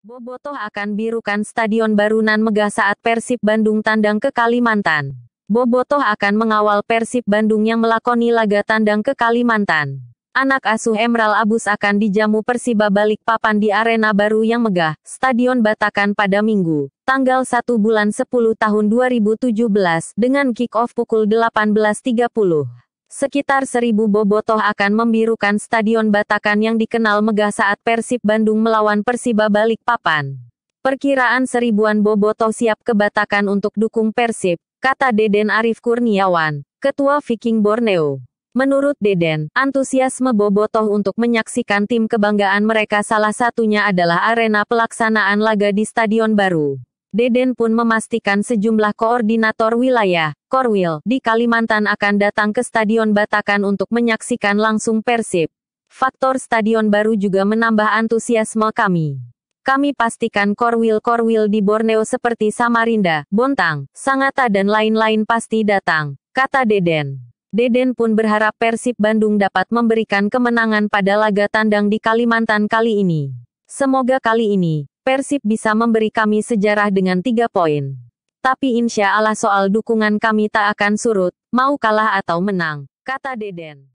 Bobotoh akan birukan Stadion Barunan Megah saat Persib Bandung tandang ke Kalimantan. Bobotoh akan mengawal Persib Bandung yang melakoni laga tandang ke Kalimantan. Anak asuh Emral Abus akan dijamu Persiba Balikpapan di arena baru yang megah, Stadion Batakan pada Minggu, tanggal 1 bulan 10 tahun 2017, dengan kick-off pukul 18.30. Sekitar seribu bobotoh akan membirukan Stadion Batakan yang dikenal megah saat Persib Bandung melawan Persiba Balikpapan. Perkiraan seribuan bobotoh siap ke Batakan untuk dukung Persib, kata Deden Arif Kurniawan, Ketua Viking Borneo. Menurut Deden, antusiasme bobotoh untuk menyaksikan tim kebanggaan mereka salah satunya adalah arena pelaksanaan laga di Stadion Baru. Deden pun memastikan sejumlah koordinator wilayah, Korwil, di Kalimantan akan datang ke Stadion Batakan untuk menyaksikan langsung Persib. Faktor stadion baru juga menambah antusiasme kami. Kami pastikan Korwil-Korwil di Borneo seperti Samarinda, Bontang, Sangatta dan lain-lain pasti datang, kata Deden. Deden pun berharap Persib Bandung dapat memberikan kemenangan pada laga tandang di Kalimantan kali ini. Semoga kali ini, Persib bisa memberi kami sejarah dengan tiga poin. Tapi insya Allah soal dukungan kami tak akan surut, mau kalah atau menang, kata Deden.